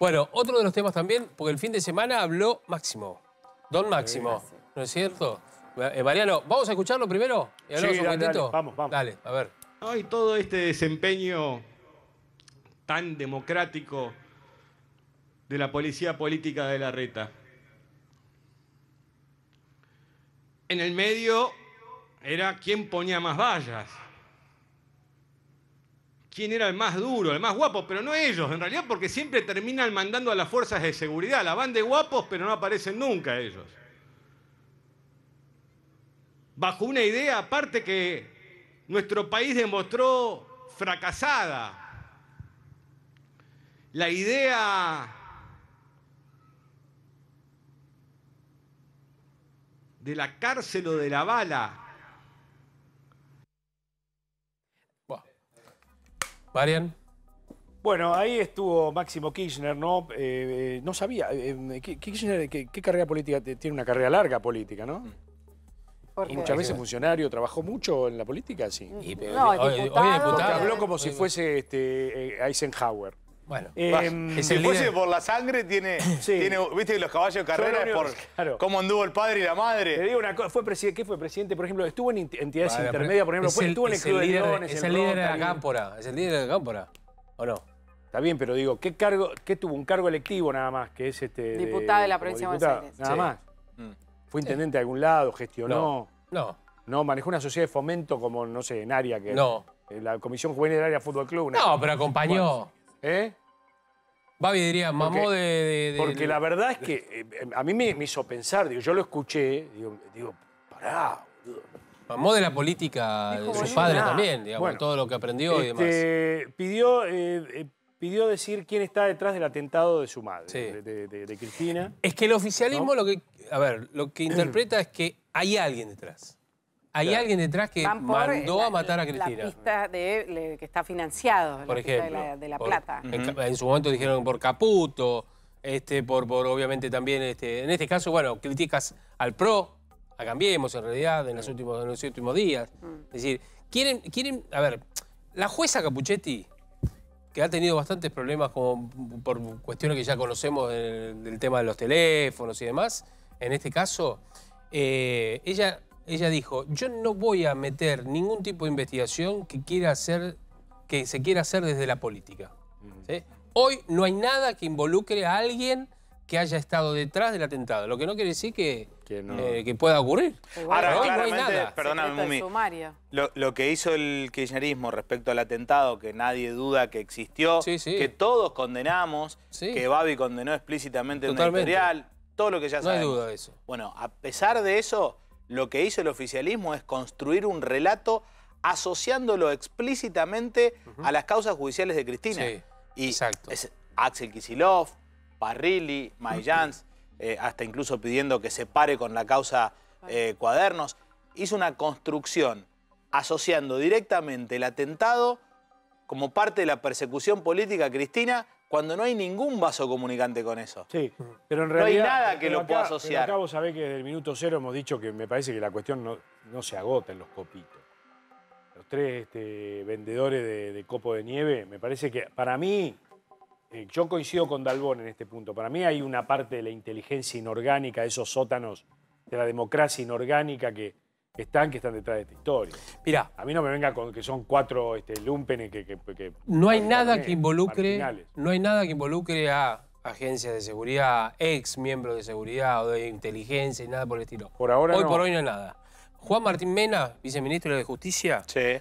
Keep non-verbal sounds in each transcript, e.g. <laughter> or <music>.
Bueno, otro de los temas también, porque el fin de semana habló Máximo. Don Máximo, ¿no es cierto? Eh, Mariano, ¿vamos a escucharlo primero? sí, vamos, vamos. Dale, a ver. Hoy todo este desempeño tan democrático de la policía política de la reta. En el medio era quién ponía más vallas quién era el más duro, el más guapo, pero no ellos, en realidad porque siempre terminan mandando a las fuerzas de seguridad, la van de guapos, pero no aparecen nunca ellos. Bajo una idea aparte que nuestro país demostró fracasada, la idea de la cárcel o de la bala Marian. Bueno, ahí estuvo Máximo Kirchner, ¿no? Eh, eh, no sabía. Eh, em, Kirchner, ¿qué, carrera política? Tiene una carrera larga política, ¿no? muchas veces funcionario, trabajó mucho en la política, sí. habló como si fuese este, Eisenhower. Bueno, eh, em, el por la sangre, tiene, viste los caballos de carrera por cómo anduvo el padre y la madre. Te digo una cosa, fue ¿qué fue presidente? Por ejemplo, estuvo en entidades intermedias, por ejemplo, estuvo en el Club líder, de Leones, Es el, líder de la cámpora, es el líder de la cámpora, ¿o no? Está bien, pero digo, ¿qué cargo, qué tuvo un cargo electivo nada más? Que es este. Diputado de, la provincia de Buenos Aires. Nada más. Mm. Fue intendente de algún lado, gestionó. No. no. manejó una sociedad de fomento como, no sé, en área que. No. La Comisión Juvenil del Área Fútbol Club. No, pero acompañó. ¿Eh? Babi diría, mamó de, Porque la verdad es que eh, a mí me, hizo pensar, digo, yo lo escuché, digo, pará. Mamó de la política de su padre también, digamos, todo lo que aprendió y este, demás. Pidió, eh, eh, pidió decir quién está detrás del atentado de su madre, de, Cristina. Es que el oficialismo lo que. A ver, lo que <clears throat> interpreta es que hay alguien detrás. Hay alguien detrás que mandó a matar a Cristina. La pista que está financiado, de la, plata. En, su momento dijeron por Caputo, este, por, obviamente también, este, en este caso, bueno, criticas al PRO, a Cambiemos en realidad, en los últimos, últimos días. Es decir, quieren, quieren, a ver, la jueza Capuchetti, que ha tenido bastantes problemas por cuestiones que ya conocemos del, tema de los teléfonos y demás, en este caso, eh, ella ella dijo, yo no voy a meter ningún tipo de investigación que, quiera hacer, que se quiera hacer desde la política. Hoy no hay nada que involucre a alguien que haya estado detrás del atentado, lo que no quiere decir que, que, eh, pueda ocurrir. Ahora, hoy no hay nada. Perdóname, Mumi, lo, lo, que hizo el kirchnerismo respecto al atentado, que nadie duda que existió, que todos condenamos, que Babi condenó explícitamente el un editorial, todo lo que ya sabemos. No hay duda de eso. Bueno, a pesar de eso lo que hizo el oficialismo es construir un relato asociándolo explícitamente a las causas judiciales de Cristina. y exacto. Axel Kisilov, Parrilli, Mayans, eh, hasta incluso pidiendo que se pare con la causa eh, Cuadernos, hizo una construcción asociando directamente el atentado como parte de la persecución política a Cristina cuando no hay ningún vaso comunicante con eso. Sí, mm. pero en realidad... No hay nada que lo pueda asociar. Acá vos sabés que desde el minuto cero hemos dicho que me parece que la cuestión no, se agota en los copitos. Los tres este, vendedores de, copo de nieve, me parece que para mí, eh, yo coincido con Dalbón en este punto, para mí hay una parte de la inteligencia inorgánica, de esos sótanos de la democracia inorgánica que están que están detrás de esta historia. Mira, a mí no me venga con que son cuatro este, lumpenes que, que, no hay nada que involucre, no hay nada que involucre a agencias de seguridad, ex miembros de seguridad o de inteligencia y nada por el estilo. Por ahora hoy por hoy no hay nada. Juan Martín Mena, viceministro de Justicia, sí.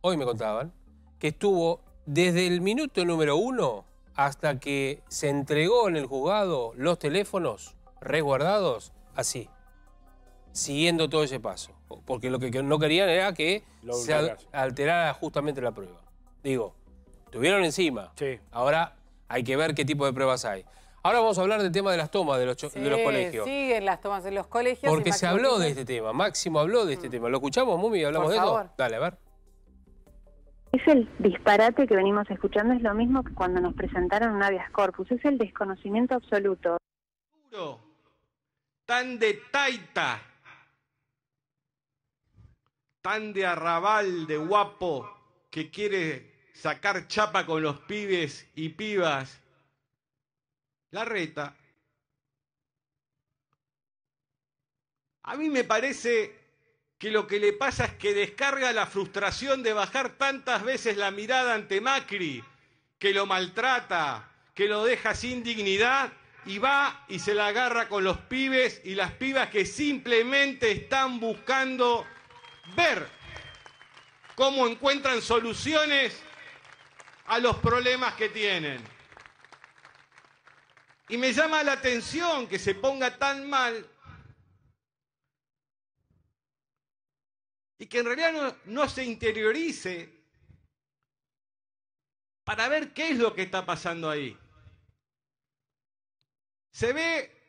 hoy me contaban que estuvo desde el minuto número uno hasta que se entregó en el juzgado los teléfonos resguardados así, siguiendo todo ese paso porque lo que no querían era que se alterara justamente la prueba. Digo, tuvieron encima. Ahora hay que ver qué tipo de pruebas hay. Ahora vamos a hablar del tema de las tomas de los, colegios. Siguen las tomas de los colegios. Porque se habló de este tema, Máximo habló de este mm. tema. ¿Lo escuchamos, Mumi, y hablamos de eso? Dale, a ver. Es el disparate que venimos escuchando, es lo mismo que cuando nos presentaron un habeas corpus, es el desconocimiento absoluto. Tan de taita tan de arrabal, de guapo, que quiere sacar chapa con los pibes y pibas. La reta. A mí me parece que lo que le pasa es que descarga la frustración de bajar tantas veces la mirada ante Macri, que lo maltrata, que lo deja sin dignidad y va y se la agarra con los pibes y las pibas que simplemente están buscando ver cómo encuentran soluciones a los problemas que tienen. Y me llama la atención que se ponga tan mal y que en realidad no, se interiorice para ver qué es lo que está pasando ahí. Se ve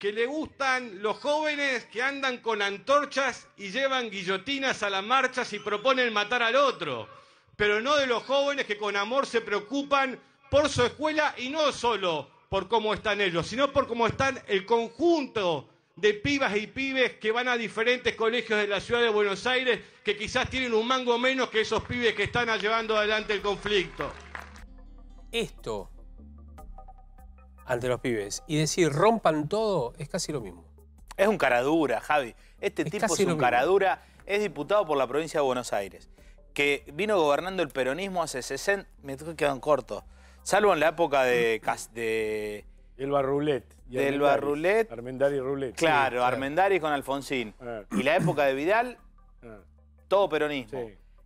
que le gustan los jóvenes que andan con antorchas y llevan guillotinas a las marchas y proponen matar al otro, pero no de los jóvenes que con amor se preocupan por su escuela y no solo por cómo están ellos, sino por cómo están el conjunto de pibas y pibes que van a diferentes colegios de la ciudad de Buenos Aires, que quizás tienen un mango menos que esos pibes que están llevando adelante el conflicto. Esto ante los pibes y decir rompan todo es casi lo mismo. Es un caradura, Javi. Este tipo es un caradura, es diputado por la provincia de Buenos Aires, que vino gobernando el peronismo hace 60... Me quedan cortos. Salvo en la época de... Mm. de el Barroulet. Del Barrulet. Armendari Rulet. Claro, sí, y con Alfonsín. Ah. Y la época de Vidal, ah. todo peronismo.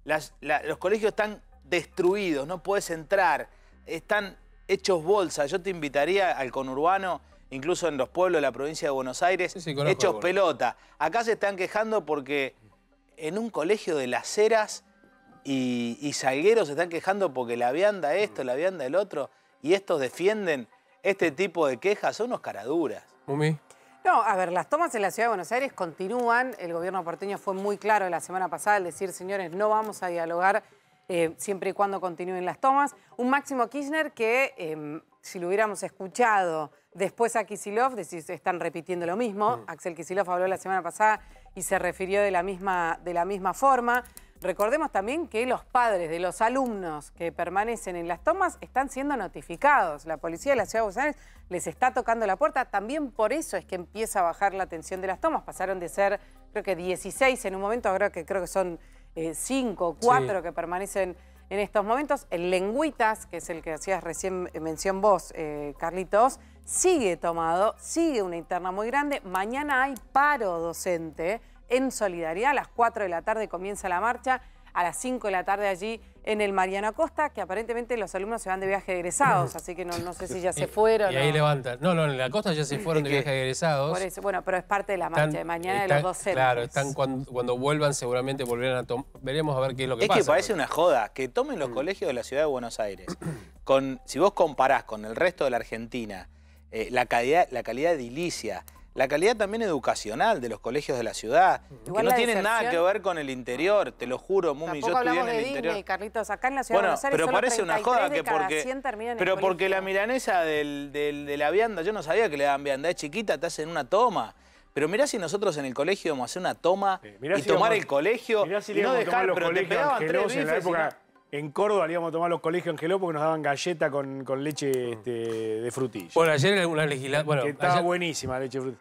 los colegios están destruidos, no puedes entrar. Están hechos bolsa. Yo te invitaría al conurbano, incluso en los pueblos de la provincia de Buenos Aires, hechos pelota. Acá se están quejando porque en un colegio de las Heras y, Salgueros se están quejando porque la vianda esto, la vianda el otro, y estos defienden este tipo de quejas, son unos caraduras. No, a ver, las tomas en la ciudad de Buenos Aires continúan. El gobierno porteño fue muy claro la semana pasada al decir, señores, no vamos a dialogar eh, siempre y cuando continúen las tomas. Un Máximo Kirchner que, em, si lo hubiéramos escuchado después a Kisilov, se están repitiendo lo mismo. Mm. Axel Kisilov habló la semana pasada y se refirió de la misma, de la misma forma. Recordemos también que los padres de los alumnos que permanecen en las tomas están siendo notificados. La policía de la ciudad de Buenos Aires les está tocando la puerta. También por eso es que empieza a bajar la tensión de las tomas. Pasaron de ser, creo que 16 en un momento, ahora que creo que son eh, cinco, cuatro que permanecen en estos momentos. El Lengüitas, que es el que hacías recién eh, mención vos, eh, Carlitos, sigue tomado, sigue una interna muy grande. Mañana hay paro docente en solidaridad. A las 4 de la tarde comienza la marcha, a las 5 de la tarde allí en el Mariano Acosta, que aparentemente los alumnos se van de viaje egresados, así que no, sé si ya se fueron. Y, ahí levantan. No, no, en la Costa ya se fueron de viaje egresados. bueno, pero es parte de la marcha de mañana de los docentes. Claro, están cuando, vuelvan seguramente volverán a tomar. Veremos a ver qué es lo que pasa. Es que parece una joda que tomen los mm. colegios de la ciudad de Buenos Aires. <clears throat> Con, si vos comparás con el resto de la Argentina, eh, la, calidad, la calidad edilicia, la calidad también educacional de los colegios de la ciudad, que no tiene nada que ver con el interior, te lo juro, Mumi, yo estudié en el de Carlitos, acá en la ciudad bueno, de Buenos pero parece una joda que porque pero porque la milanesa de la vianda, yo no sabía que le daban vianda, es chiquita, te hacen una toma. Pero mirá si nosotros en el colegio íbamos a hacer una toma y tomar el colegio mirá si y no tomar los pero te pegaban en la época... En Córdoba íbamos a tomar los colegios Geló porque nos daban galletas con, leche mm. este, de frutilla. Bueno, ayer en alguna legislatura. estaba buenísima la leche de frutilla.